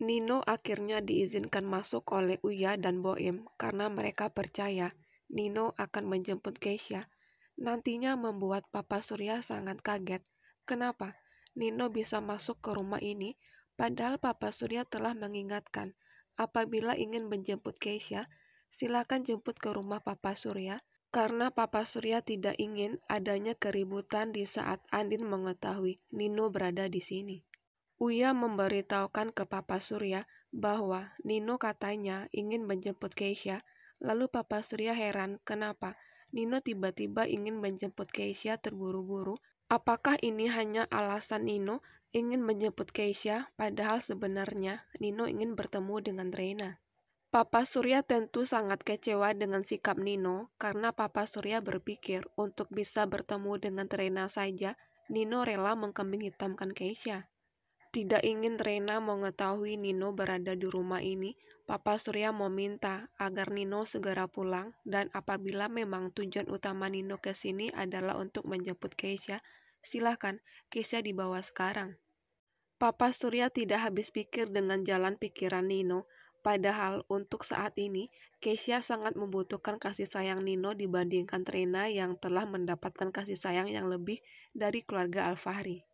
Nino akhirnya diizinkan masuk oleh Uya dan Boim karena mereka percaya Nino akan menjemput Keisha. Nantinya membuat Papa Surya sangat kaget. Kenapa Nino bisa masuk ke rumah ini padahal Papa Surya telah mengingatkan apabila ingin menjemput Keisha, silakan jemput ke rumah Papa Surya karena Papa Surya tidak ingin adanya keributan di saat Andin mengetahui Nino berada di sini. Uya memberitahukan ke Papa Surya bahwa Nino katanya ingin menjemput Keisha. Lalu Papa Surya heran kenapa Nino tiba-tiba ingin menjemput Keisha terburu-buru. Apakah ini hanya alasan Nino ingin menjemput Keisha padahal sebenarnya Nino ingin bertemu dengan Reina? Papa Surya tentu sangat kecewa dengan sikap Nino karena Papa Surya berpikir untuk bisa bertemu dengan Reina saja, Nino rela mengkambing hitamkan Keisha. Tidak ingin Rena mengetahui Nino berada di rumah ini, Papa Surya meminta agar Nino segera pulang dan apabila memang tujuan utama Nino ke sini adalah untuk menjemput Keisha, silahkan Keisha dibawa sekarang. Papa Surya tidak habis pikir dengan jalan pikiran Nino, padahal untuk saat ini Keisha sangat membutuhkan kasih sayang Nino dibandingkan Rena yang telah mendapatkan kasih sayang yang lebih dari keluarga Alfahri.